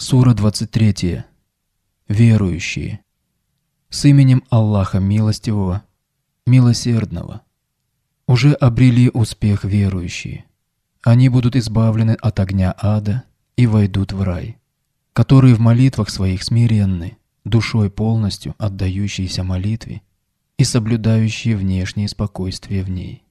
Сура 23. Верующие. С именем Аллаха Милостивого, Милосердного. Уже обрели успех верующие. Они будут избавлены от огня ада и войдут в рай, которые в молитвах своих смиренны, душой полностью отдающиеся молитве и соблюдающие внешнее спокойствие в ней,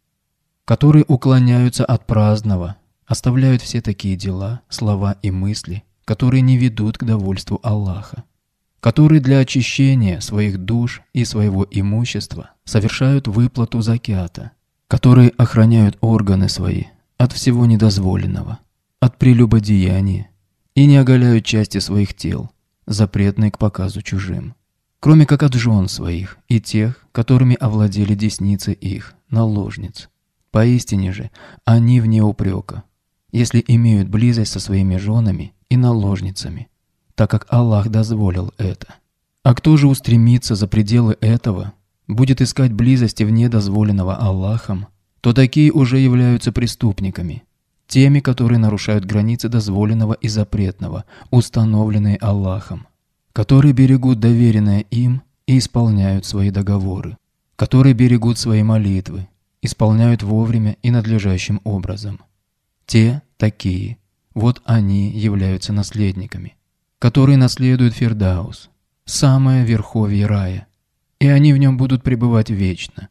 которые уклоняются от праздного, оставляют все такие дела, слова и мысли, которые не ведут к довольству Аллаха, которые для очищения своих душ и своего имущества совершают выплату закята, которые охраняют органы свои от всего недозволенного, от прелюбодеяния и не оголяют части своих тел, запретные к показу чужим, кроме как от жен своих и тех, которыми овладели десницы их, наложниц. Поистине же, они вне упрека, если имеют близость со своими женами – и наложницами, так как Аллах дозволил это. А кто же устремится за пределы этого, будет искать близости вне дозволенного Аллахом, то такие уже являются преступниками, теми, которые нарушают границы дозволенного и запретного, установленные Аллахом, которые берегут доверенное им и исполняют свои договоры, которые берегут свои молитвы, исполняют вовремя и надлежащим образом. Те такие вот они являются наследниками, которые наследуют Фердаус, самое верховье рая, и они в нем будут пребывать вечно.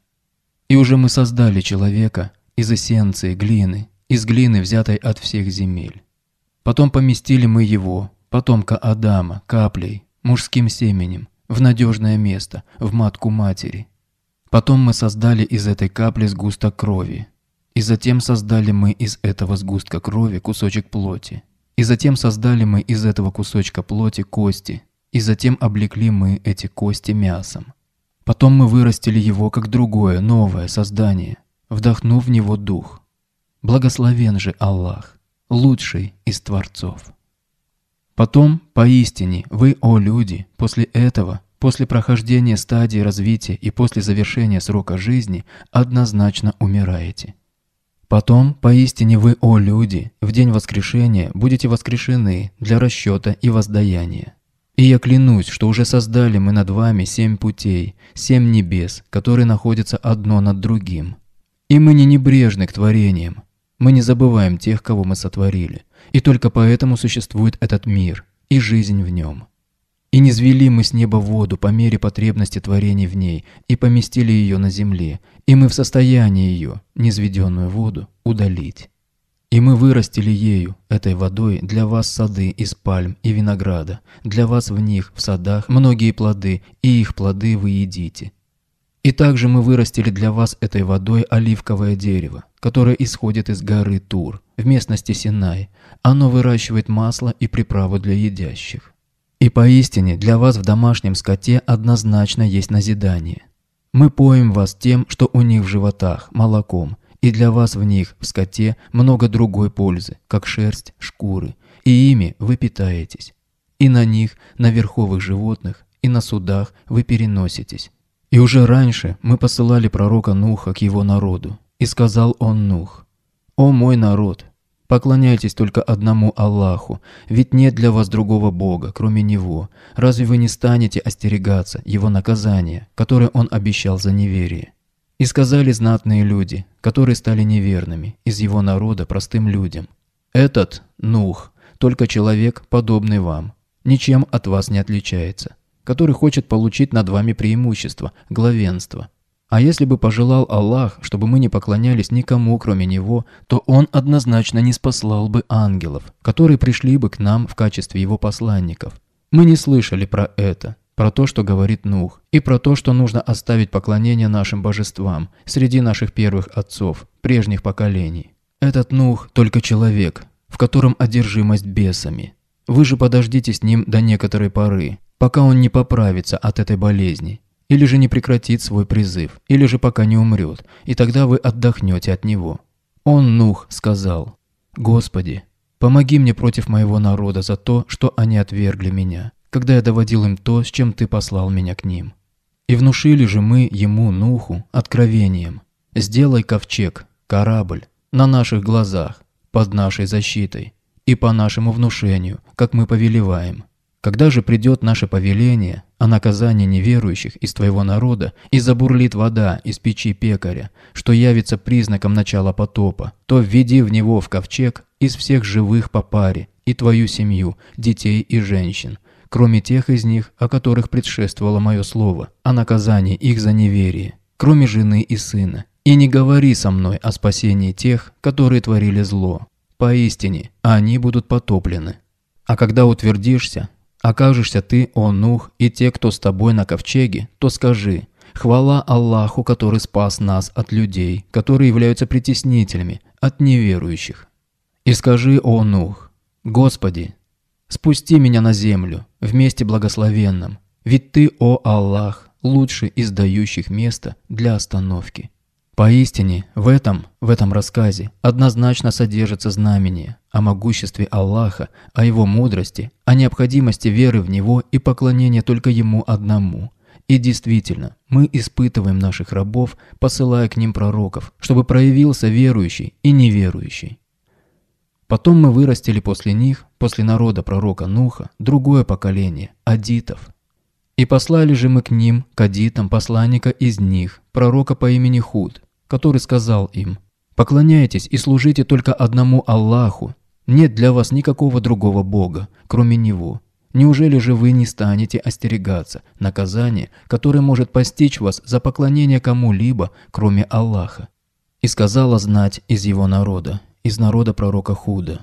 И уже мы создали человека из эссенции глины, из глины, взятой от всех земель. Потом поместили мы его, потомка Адама, каплей, мужским семенем, в надежное место, в матку матери. Потом мы создали из этой капли сгусток крови, и затем создали мы из этого сгустка крови кусочек плоти. И затем создали мы из этого кусочка плоти кости. И затем облекли мы эти кости мясом. Потом мы вырастили его как другое, новое создание, вдохнув в него дух. Благословен же Аллах, лучший из творцов. Потом, поистине, вы, о люди, после этого, после прохождения стадии развития и после завершения срока жизни, однозначно умираете. Потом, поистине вы, о люди, в день воскрешения будете воскрешены для расчета и воздаяния. И я клянусь, что уже создали мы над вами семь путей, семь небес, которые находятся одно над другим. И мы не небрежны к творениям. Мы не забываем тех, кого мы сотворили. И только поэтому существует этот мир и жизнь в нем. И низвели мы с неба воду по мере потребности творений в ней, и поместили ее на земле, и мы в состоянии ее, низведенную воду, удалить. И мы вырастили ею, этой водой, для вас сады из пальм и винограда, для вас в них, в садах, многие плоды, и их плоды вы едите. И также мы вырастили для вас этой водой оливковое дерево, которое исходит из горы Тур, в местности Синай. Оно выращивает масло и приправу для едящих. И поистине для вас в домашнем скоте однозначно есть назидание. Мы поим вас тем, что у них в животах, молоком, и для вас в них, в скоте, много другой пользы, как шерсть, шкуры, и ими вы питаетесь. И на них, на верховых животных, и на судах вы переноситесь. И уже раньше мы посылали пророка Нуха к его народу, и сказал он Нух, «О мой народ, Поклоняйтесь только одному Аллаху, ведь нет для вас другого Бога, кроме Него. Разве вы не станете остерегаться Его наказания, которое Он обещал за неверие? И сказали знатные люди, которые стали неверными, из его народа простым людям. Этот – Нух, только человек, подобный вам, ничем от вас не отличается, который хочет получить над вами преимущество, главенство – а если бы пожелал Аллах, чтобы мы не поклонялись никому, кроме Него, то Он однозначно не спаслал бы ангелов, которые пришли бы к нам в качестве Его посланников. Мы не слышали про это, про то, что говорит Нух, и про то, что нужно оставить поклонение нашим божествам среди наших первых отцов, прежних поколений. Этот Нух – только человек, в котором одержимость бесами. Вы же подождите с ним до некоторой поры, пока он не поправится от этой болезни, или же не прекратит свой призыв, или же пока не умрет, и тогда вы отдохнете от него. Он, Нух, сказал, «Господи, помоги мне против моего народа за то, что они отвергли меня, когда я доводил им то, с чем ты послал меня к ним». И внушили же мы ему, Нуху, откровением, «Сделай ковчег, корабль, на наших глазах, под нашей защитой и по нашему внушению, как мы повелеваем». Когда же придет наше повеление о наказании неверующих из твоего народа, и забурлит вода из печи пекаря, что явится признаком начала потопа, то введи в него в ковчег из всех живых по паре и твою семью, детей и женщин, кроме тех из них, о которых предшествовало мое слово, о наказании их за неверие, кроме жены и сына. И не говори со мной о спасении тех, которые творили зло. Поистине, они будут потоплены. А когда утвердишься, Окажешься ты, о Нух, и те, кто с тобой на ковчеге, то скажи, хвала Аллаху, который спас нас от людей, которые являются притеснителями, от неверующих. И скажи, о Нух, Господи, спусти меня на землю, вместе благословенном, ведь ты, о Аллах, лучше издающих место для остановки. Поистине, в этом, в этом рассказе однозначно содержится знамение о могуществе Аллаха, о его мудрости, о необходимости веры в него и поклонения только ему одному. И действительно, мы испытываем наших рабов, посылая к ним пророков, чтобы проявился верующий и неверующий. Потом мы вырастили после них, после народа пророка Нуха, другое поколение – адитов. И послали же мы к ним, к адитам, посланника из них, пророка по имени Худ, который сказал им, «Поклоняйтесь и служите только одному Аллаху. Нет для вас никакого другого Бога, кроме Него. Неужели же вы не станете остерегаться наказания, которое может постичь вас за поклонение кому-либо, кроме Аллаха?» И сказала знать из его народа, из народа пророка Худа,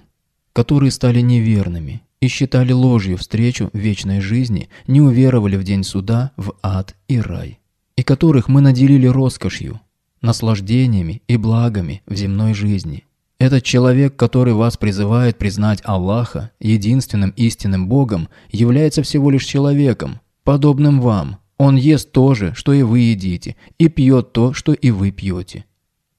которые стали неверными и считали ложью встречу вечной жизни, не уверовали в день суда, в ад и рай, и которых мы наделили роскошью, наслаждениями и благами в земной жизни. Этот человек, который вас призывает признать Аллаха единственным истинным Богом, является всего лишь человеком, подобным вам. Он ест то же, что и вы едите, и пьет то, что и вы пьете.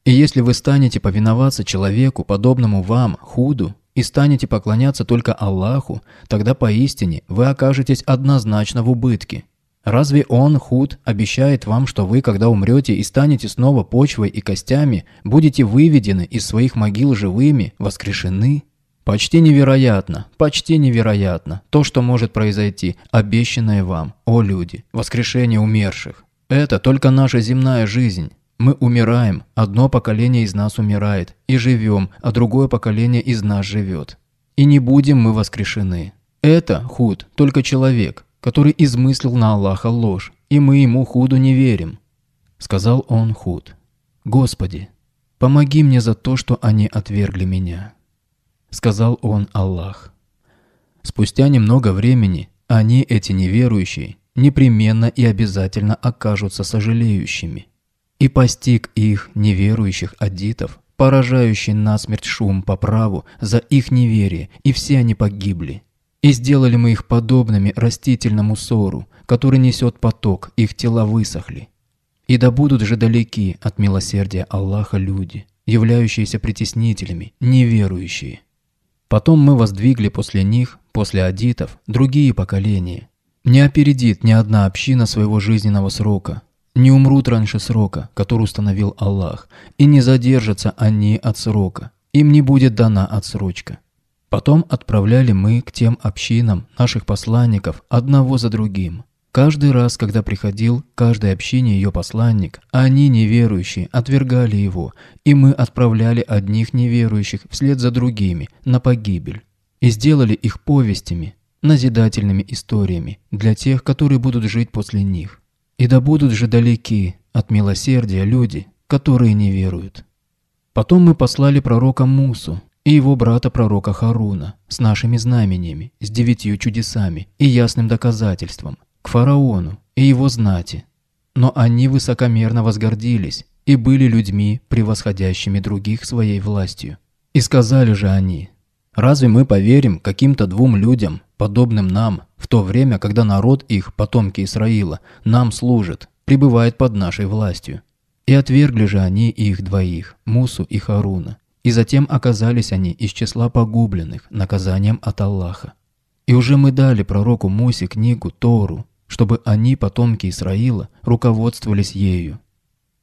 И если вы станете повиноваться человеку, подобному вам, худу, и станете поклоняться только Аллаху, тогда поистине вы окажетесь однозначно в убытке – Разве он, худ, обещает вам, что вы, когда умрете и станете снова почвой и костями, будете выведены из своих могил живыми, воскрешены? Почти невероятно, почти невероятно то, что может произойти, обещанное вам, о люди, воскрешение умерших. Это только наша земная жизнь. Мы умираем, одно поколение из нас умирает, и живем, а другое поколение из нас живет. И не будем мы воскрешены. Это, худ, только человек, который измыслил на Аллаха ложь, и мы ему худу не верим». Сказал он худ, «Господи, помоги мне за то, что они отвергли меня». Сказал он Аллах. Спустя немного времени они, эти неверующие, непременно и обязательно окажутся сожалеющими. И постиг их, неверующих адитов, поражающий насмерть шум по праву за их неверие, и все они погибли. И сделали мы их подобными растительному сору, который несет поток, их тела высохли. И да будут же далеки от милосердия Аллаха люди, являющиеся притеснителями, неверующие. Потом мы воздвигли после них, после адитов, другие поколения. Не опередит ни одна община своего жизненного срока, не умрут раньше срока, который установил Аллах, и не задержатся они от срока, им не будет дана отсрочка. Потом отправляли мы к тем общинам наших посланников одного за другим. Каждый раз, когда приходил каждой общине ее посланник, они, неверующие, отвергали его, и мы отправляли одних неверующих вслед за другими на погибель. И сделали их повестями, назидательными историями для тех, которые будут жить после них. И да будут же далеки от милосердия люди, которые не веруют. Потом мы послали пророка Мусу, и его брата-пророка Харуна с нашими знамениями, с девятью чудесами и ясным доказательством, к фараону и его знати. Но они высокомерно возгордились и были людьми, превосходящими других своей властью. И сказали же они, «Разве мы поверим каким-то двум людям, подобным нам, в то время, когда народ их, потомки Исраила, нам служит, пребывает под нашей властью?» И отвергли же они их двоих, Мусу и Харуна, и затем оказались они из числа погубленных наказанием от Аллаха. И уже мы дали пророку Мусе книгу Тору, чтобы они, потомки Исраила, руководствовались ею.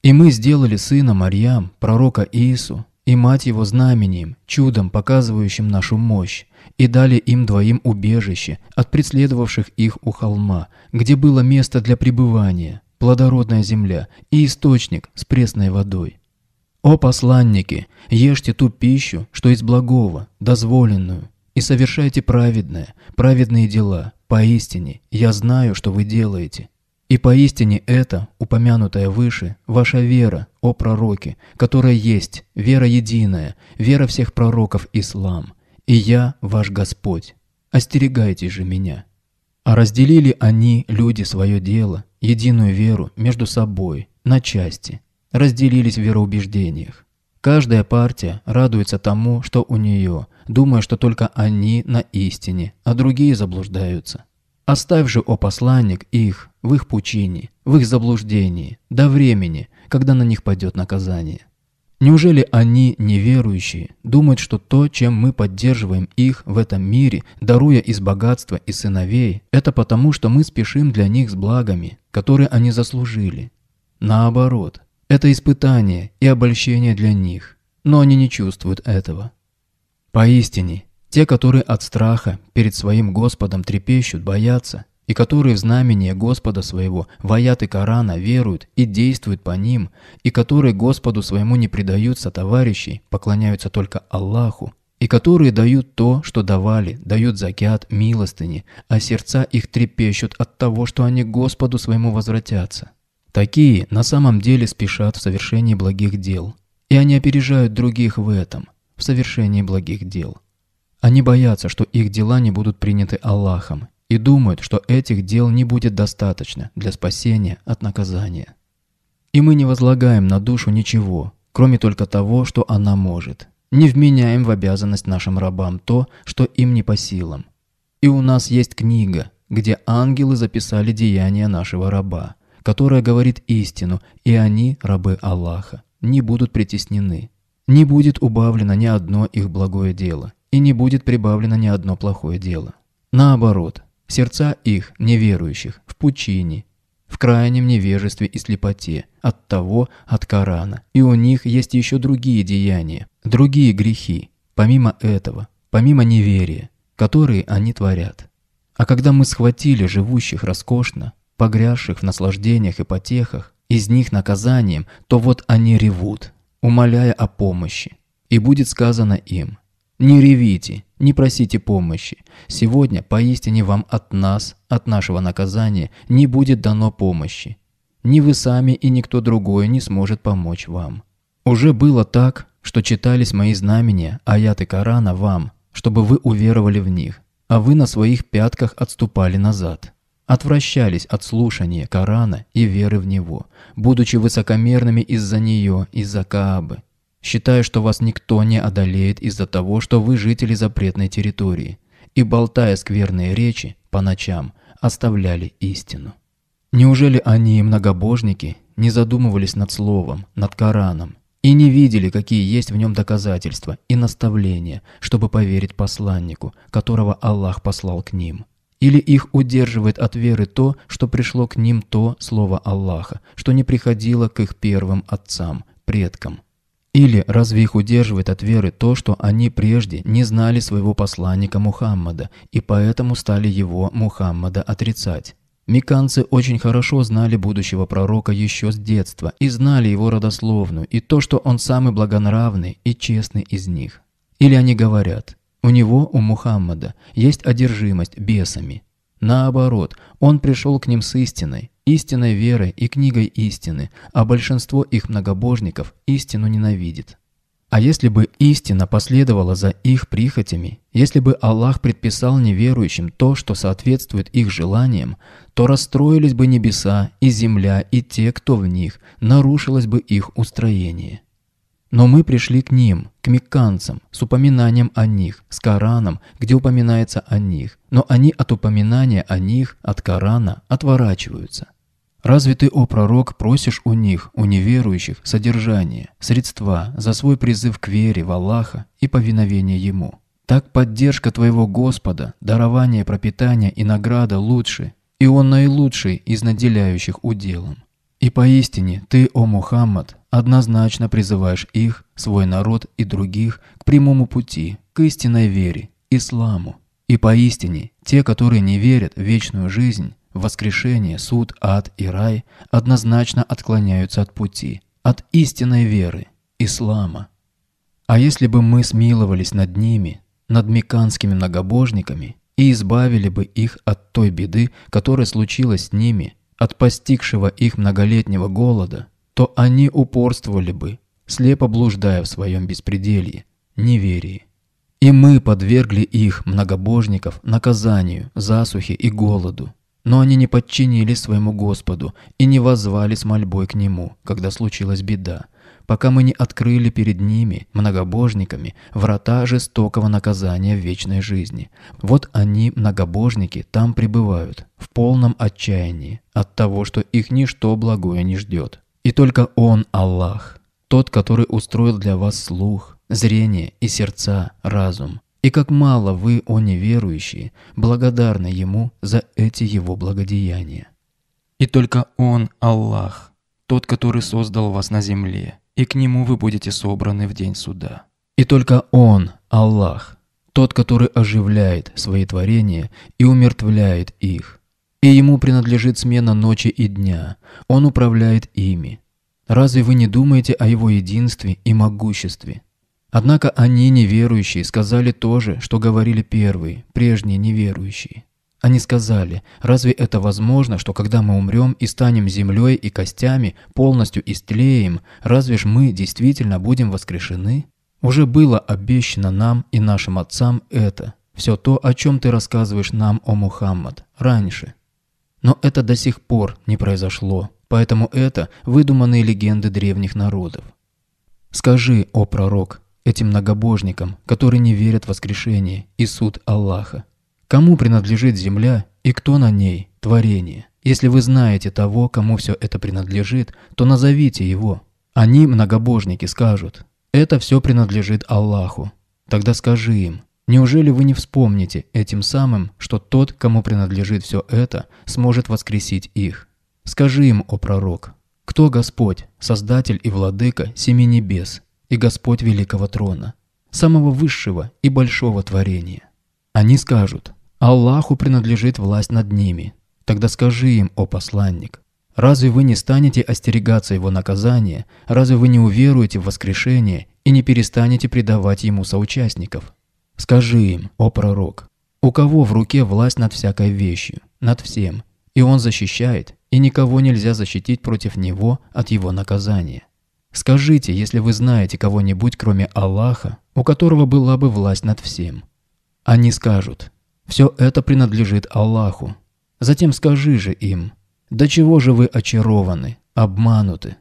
И мы сделали сына Марьям, пророка Иису, и мать его знамением, чудом, показывающим нашу мощь, и дали им двоим убежище от преследовавших их у холма, где было место для пребывания, плодородная земля и источник с пресной водой. «О посланники, ешьте ту пищу, что из благого, дозволенную, и совершайте праведное, праведные дела, поистине, я знаю, что вы делаете». И поистине это, упомянутое выше, ваша вера, о пророки, которая есть, вера единая, вера всех пророков ислам. И я ваш Господь. Остерегайтесь же меня. А разделили они, люди, свое дело, единую веру между собой, на части, разделились в вероубеждениях. Каждая партия радуется тому, что у нее, думая, что только они на истине, а другие заблуждаются. Оставь же, о посланник, их в их пучине, в их заблуждении, до времени, когда на них пойдет наказание. Неужели они, неверующие, думают, что то, чем мы поддерживаем их в этом мире, даруя из богатства и сыновей, это потому, что мы спешим для них с благами, которые они заслужили? Наоборот, это испытание и обольщение для них, но они не чувствуют этого. Поистине, те, которые от страха перед своим Господом трепещут, боятся, и которые в знамение Господа своего воят и Корана, веруют и действуют по ним, и которые Господу своему не предаются товарищей, поклоняются только Аллаху, и которые дают то, что давали, дают закят, милостыни, а сердца их трепещут от того, что они Господу своему возвратятся. Такие на самом деле спешат в совершении благих дел, и они опережают других в этом, в совершении благих дел. Они боятся, что их дела не будут приняты Аллахом, и думают, что этих дел не будет достаточно для спасения от наказания. И мы не возлагаем на душу ничего, кроме только того, что она может. Не вменяем в обязанность нашим рабам то, что им не по силам. И у нас есть книга, где ангелы записали деяния нашего раба которая говорит истину, и они, рабы Аллаха, не будут притеснены. Не будет убавлено ни одно их благое дело, и не будет прибавлено ни одно плохое дело. Наоборот, сердца их, неверующих, в пучине, в крайнем невежестве и слепоте, от того, от Корана. И у них есть еще другие деяния, другие грехи, помимо этого, помимо неверия, которые они творят. А когда мы схватили живущих роскошно, погрязших в наслаждениях и потехах, из них наказанием, то вот они ревут, умоляя о помощи. И будет сказано им, «Не ревите, не просите помощи. Сегодня поистине вам от нас, от нашего наказания, не будет дано помощи. Ни вы сами и никто другой не сможет помочь вам». Уже было так, что читались мои знамения, аяты Корана вам, чтобы вы уверовали в них, а вы на своих пятках отступали назад отвращались от слушания Корана и веры в него, будучи высокомерными из-за нее, из-за Каабы, считая, что вас никто не одолеет из-за того, что вы жители запретной территории, и, болтая скверные речи, по ночам оставляли истину. Неужели они, многобожники, не задумывались над словом, над Кораном, и не видели, какие есть в нем доказательства и наставления, чтобы поверить посланнику, которого Аллах послал к ним – или их удерживает от веры то, что пришло к ним то слово Аллаха, что не приходило к их первым отцам, предкам. Или разве их удерживает от веры то, что они прежде не знали своего посланника Мухаммада и поэтому стали его, Мухаммада, отрицать? Миканцы очень хорошо знали будущего пророка еще с детства и знали его родословную и то, что он самый благонравный и честный из них. Или они говорят – у него, у Мухаммада, есть одержимость бесами. Наоборот, он пришел к ним с истиной, истинной верой и книгой истины, а большинство их многобожников истину ненавидит. А если бы истина последовала за их прихотями, если бы Аллах предписал неверующим то, что соответствует их желаниям, то расстроились бы небеса и земля и те, кто в них, нарушилось бы их устроение. Но мы пришли к ним, к мекканцам, с упоминанием о них, с Кораном, где упоминается о них. Но они от упоминания о них, от Корана, отворачиваются. Разве ты, о пророк, просишь у них, у неверующих, содержание, средства за свой призыв к вере в Аллаха и повиновение Ему? Так поддержка твоего Господа, дарование пропитания и награда лучше, и Он наилучший из наделяющих уделом. И поистине ты, о Мухаммад, однозначно призываешь их, свой народ и других к прямому пути, к истинной вере, исламу. И поистине, те, которые не верят в вечную жизнь, воскрешение, суд, ад и рай, однозначно отклоняются от пути, от истинной веры, ислама. А если бы мы смиловались над ними, над меканскими многобожниками, и избавили бы их от той беды, которая случилась с ними, от постигшего их многолетнего голода, то они упорствовали бы, слепо блуждая в своем беспределье, неверии. И мы подвергли их, многобожников, наказанию, засухе и голоду. Но они не подчинились своему Господу и не возвали с мольбой к Нему, когда случилась беда, пока мы не открыли перед ними, многобожниками, врата жестокого наказания в вечной жизни. Вот они, многобожники, там пребывают, в полном отчаянии от того, что их ничто благое не ждет. И только Он, Аллах, тот, который устроил для вас слух, зрение и сердца, разум. И как мало вы, о неверующие, благодарны Ему за эти Его благодеяния. И только Он, Аллах, тот, который создал вас на земле, и к Нему вы будете собраны в день суда. И только Он, Аллах, тот, который оживляет свои творения и умертвляет их, и ему принадлежит смена ночи и дня. Он управляет ими. Разве вы не думаете о его единстве и могуществе? Однако они, неверующие, сказали то же, что говорили первые, прежние неверующие. Они сказали, разве это возможно, что когда мы умрем и станем землей и костями, полностью истлеем, разве ж мы действительно будем воскрешены? Уже было обещано нам и нашим отцам это, все то, о чем ты рассказываешь нам, о Мухаммад, раньше. Но это до сих пор не произошло, поэтому это выдуманные легенды древних народов. Скажи, о пророк, этим многобожникам, которые не верят в воскрешение и суд Аллаха, кому принадлежит земля и кто на ней творение? Если вы знаете того, кому все это принадлежит, то назовите его. Они, многобожники, скажут, это все принадлежит Аллаху. Тогда скажи им, Неужели вы не вспомните этим самым, что тот, кому принадлежит все это, сможет воскресить их? Скажи им, о пророк, кто Господь, Создатель и Владыка семи небес и Господь Великого Трона, самого высшего и большого творения? Они скажут, Аллаху принадлежит власть над ними. Тогда скажи им, о посланник, разве вы не станете остерегаться его наказания, разве вы не уверуете в воскрешение и не перестанете предавать ему соучастников? Скажи им, о пророк, у кого в руке власть над всякой вещью, над всем, и он защищает, и никого нельзя защитить против него от его наказания. Скажите, если вы знаете кого-нибудь, кроме Аллаха, у которого была бы власть над всем. Они скажут, все это принадлежит Аллаху. Затем скажи же им, до чего же вы очарованы, обмануты.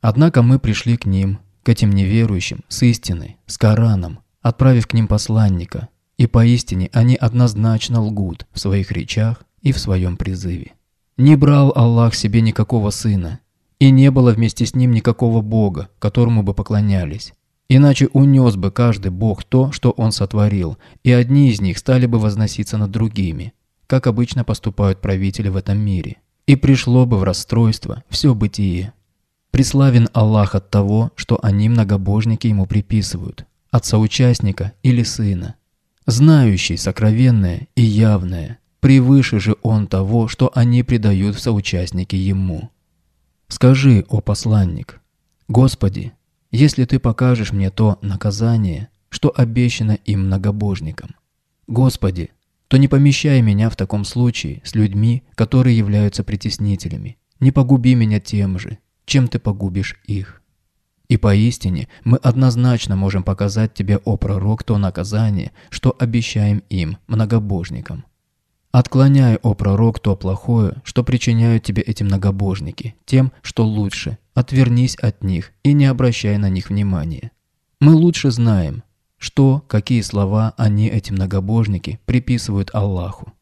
Однако мы пришли к ним, к этим неверующим, с истиной, с Кораном, отправив к ним посланника, и поистине они однозначно лгут в своих речах и в своем призыве. Не брал Аллах себе никакого сына, и не было вместе с ним никакого бога, которому бы поклонялись. Иначе унес бы каждый бог то, что он сотворил, и одни из них стали бы возноситься над другими, как обычно поступают правители в этом мире. И пришло бы в расстройство все бытие. Приславен Аллах от того, что они многобожники ему приписывают, от соучастника или сына, знающий сокровенное и явное, превыше же он того, что они предают в соучастнике ему. Скажи, о посланник, Господи, если ты покажешь мне то наказание, что обещано им многобожникам. Господи, то не помещай меня в таком случае с людьми, которые являются притеснителями. Не погуби меня тем же, чем ты погубишь их. И поистине мы однозначно можем показать тебе, о пророк, то наказание, что обещаем им, многобожникам. Отклоняй, о пророк, то плохое, что причиняют тебе эти многобожники, тем, что лучше, отвернись от них и не обращай на них внимания. Мы лучше знаем, что, какие слова они, эти многобожники, приписывают Аллаху.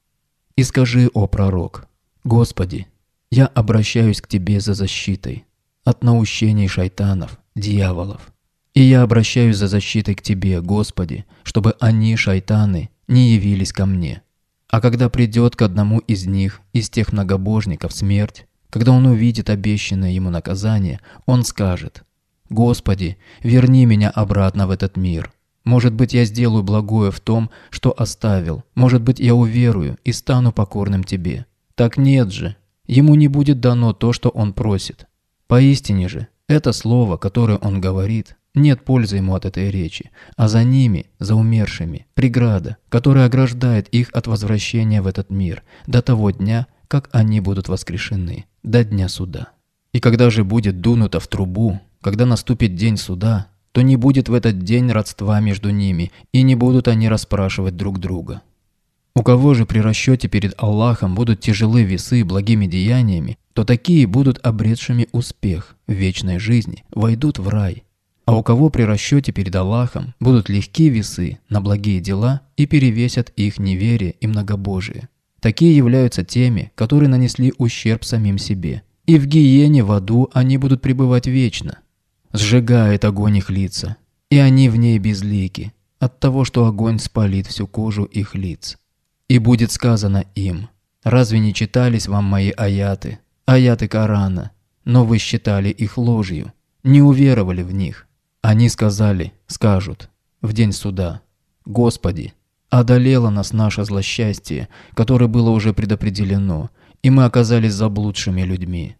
И скажи, о пророк, Господи, я обращаюсь к Тебе за защитой, от наущений шайтанов, дьяволов. И я обращаюсь за защитой к Тебе, Господи, чтобы они, шайтаны, не явились ко мне. А когда придет к одному из них, из тех многобожников, смерть, когда он увидит обещанное ему наказание, он скажет, «Господи, верни меня обратно в этот мир. Может быть, я сделаю благое в том, что оставил. Может быть, я уверую и стану покорным Тебе». Так нет же. Ему не будет дано то, что он просит. Поистине же, это слово, которое он говорит, нет пользы ему от этой речи, а за ними, за умершими, преграда, которая ограждает их от возвращения в этот мир до того дня, как они будут воскрешены, до дня суда. И когда же будет дунуто в трубу, когда наступит день суда, то не будет в этот день родства между ними, и не будут они расспрашивать друг друга. У кого же при расчете перед Аллахом будут тяжелы весы благими деяниями, то такие будут обретшими успех в вечной жизни, войдут в рай. А у кого при расчете перед Аллахом будут легкие весы на благие дела и перевесят их неверие и многобожие. Такие являются теми, которые нанесли ущерб самим себе. И в гиене в аду они будут пребывать вечно. Сжигает огонь их лица, и они в ней безлики, от того, что огонь спалит всю кожу их лиц. И будет сказано им, разве не читались вам мои аяты, аяты Корана, но вы считали их ложью, не уверовали в них. Они сказали, скажут, в день суда, «Господи, одолело нас наше злосчастье, которое было уже предопределено, и мы оказались заблудшими людьми».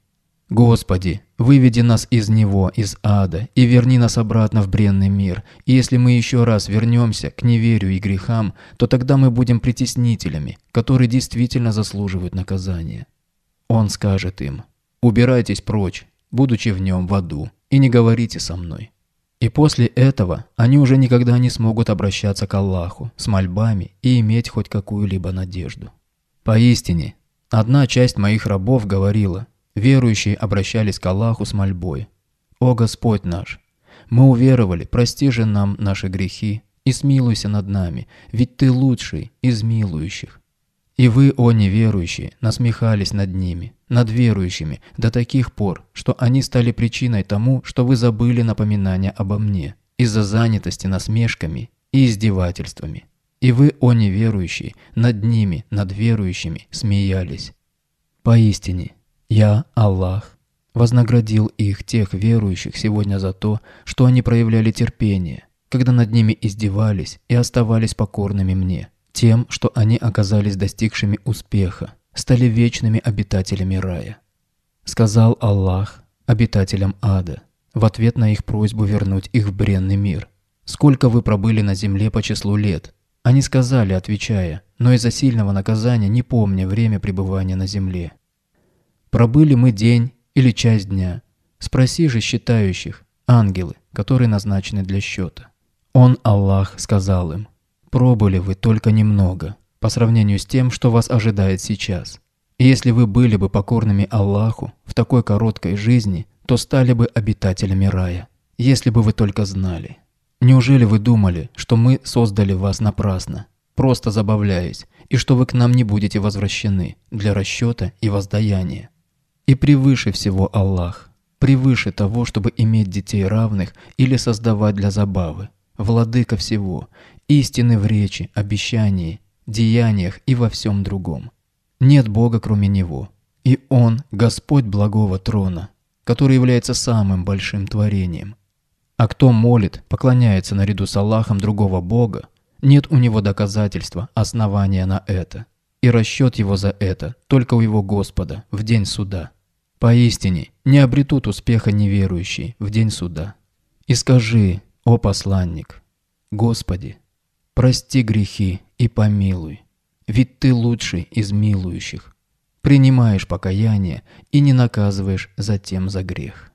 Господи, выведи нас из него, из ада, и верни нас обратно в бренный мир. И если мы еще раз вернемся к неверию и грехам, то тогда мы будем притеснителями, которые действительно заслуживают наказания. Он скажет им, «Убирайтесь прочь, будучи в нем в аду, и не говорите со мной». И после этого они уже никогда не смогут обращаться к Аллаху с мольбами и иметь хоть какую-либо надежду. Поистине, одна часть моих рабов говорила – Верующие обращались к Аллаху с мольбой. «О Господь наш! Мы уверовали, прости же нам наши грехи и смилуйся над нами, ведь Ты лучший из милующих». И вы, о неверующие, насмехались над ними, над верующими, до таких пор, что они стали причиной тому, что вы забыли напоминание обо мне, из-за занятости насмешками и издевательствами. И вы, о неверующие, над ними, над верующими, смеялись. Поистине, я, Аллах, вознаградил их, тех верующих, сегодня за то, что они проявляли терпение, когда над ними издевались и оставались покорными мне, тем, что они оказались достигшими успеха, стали вечными обитателями рая. Сказал Аллах обитателям ада в ответ на их просьбу вернуть их в бренный мир. «Сколько вы пробыли на земле по числу лет?» Они сказали, отвечая, но из-за сильного наказания не помня время пребывания на земле. Пробыли мы день или часть дня. Спроси же считающих, ангелы, которые назначены для счета. Он, Аллах, сказал им, «Пробыли вы только немного, по сравнению с тем, что вас ожидает сейчас. если вы были бы покорными Аллаху в такой короткой жизни, то стали бы обитателями рая, если бы вы только знали. Неужели вы думали, что мы создали вас напрасно, просто забавляясь, и что вы к нам не будете возвращены для расчета и воздаяния?» И превыше всего Аллах, превыше того, чтобы иметь детей равных или создавать для забавы, владыка всего, истины в речи, обещании, деяниях и во всем другом. Нет Бога, кроме Него, и Он – Господь благого трона, который является самым большим творением. А кто молит, поклоняется наряду с Аллахом другого Бога, нет у него доказательства, основания на это. И расчет его за это только у его Господа в день суда. Поистине, не обретут успеха неверующие в день суда. И скажи, о посланник, Господи, прости грехи и помилуй, ведь Ты лучший из милующих. Принимаешь покаяние и не наказываешь затем за грех.